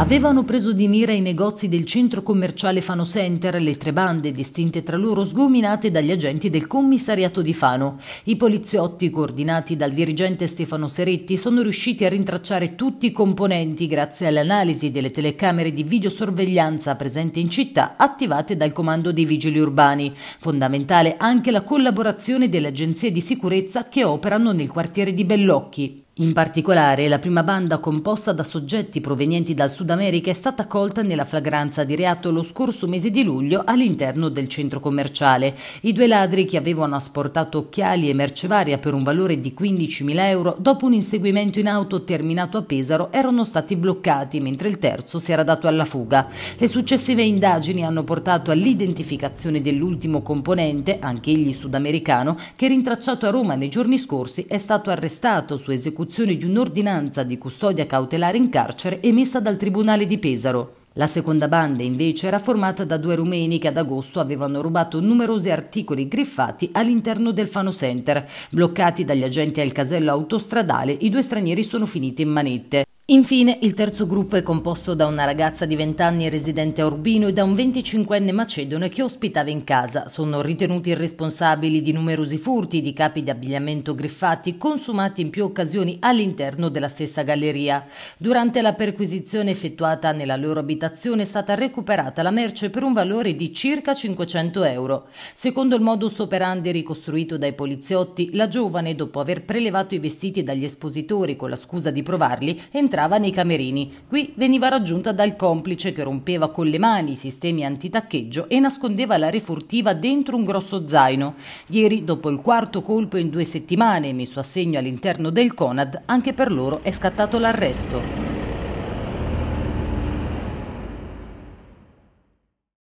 Avevano preso di mira i negozi del centro commerciale Fano Center, le tre bande distinte tra loro sgominate dagli agenti del commissariato di Fano. I poliziotti, coordinati dal dirigente Stefano Seretti, sono riusciti a rintracciare tutti i componenti grazie all'analisi delle telecamere di videosorveglianza presenti in città attivate dal comando dei vigili urbani. Fondamentale anche la collaborazione delle agenzie di sicurezza che operano nel quartiere di Bellocchi. In particolare, la prima banda composta da soggetti provenienti dal Sud America è stata colta nella flagranza di reato lo scorso mese di luglio all'interno del centro commerciale. I due ladri che avevano asportato occhiali e mercevaria per un valore di 15.000 euro dopo un inseguimento in auto terminato a Pesaro erano stati bloccati mentre il terzo si era dato alla fuga. Le successive indagini hanno portato all'identificazione dell'ultimo componente, anche egli sudamericano, che rintracciato a Roma nei giorni scorsi è stato arrestato su esecuzione l'esecuzione di un'ordinanza di custodia cautelare in carcere emessa dal Tribunale di Pesaro. La seconda banda invece era formata da due rumeni che ad agosto avevano rubato numerosi articoli griffati all'interno del Fano Center. Bloccati dagli agenti al casello autostradale, i due stranieri sono finiti in manette. Infine, il terzo gruppo è composto da una ragazza di 20 anni residente a Urbino e da un 25enne macedone che ospitava in casa. Sono ritenuti responsabili di numerosi furti di capi di abbigliamento griffati consumati in più occasioni all'interno della stessa galleria. Durante la perquisizione effettuata nella loro abitazione è stata recuperata la merce per un valore di circa 500 euro. Secondo il modus operandi ricostruito dai poliziotti, la giovane, dopo aver prelevato i vestiti dagli espositori con la scusa di provarli, è entra entrava nei camerini. Qui veniva raggiunta dal complice che rompeva con le mani i sistemi antitaccheggio e nascondeva la refurtiva dentro un grosso zaino. Ieri, dopo il quarto colpo in due settimane messo a segno all'interno del CONAD, anche per loro è scattato l'arresto.